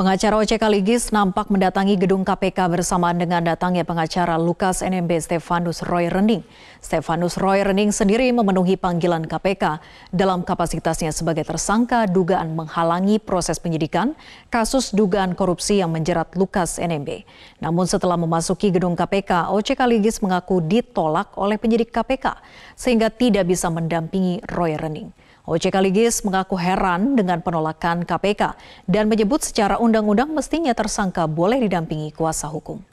Pengacara OJK Ligis nampak mendatangi gedung KPK bersamaan dengan datangnya pengacara Lukas NMB Stefanus Roy Rening. Stefanus Roy Rening sendiri memenuhi panggilan KPK dalam kapasitasnya sebagai tersangka dugaan menghalangi proses penyidikan kasus dugaan korupsi yang menjerat Lukas NMB. Namun setelah memasuki gedung KPK, OJK Ligis mengaku ditolak oleh penyidik KPK sehingga tidak bisa mendampingi Roy Rening. OJK Ligis mengaku heran dengan penolakan KPK dan menyebut secara unik undang-undang mestinya tersangka boleh didampingi kuasa hukum.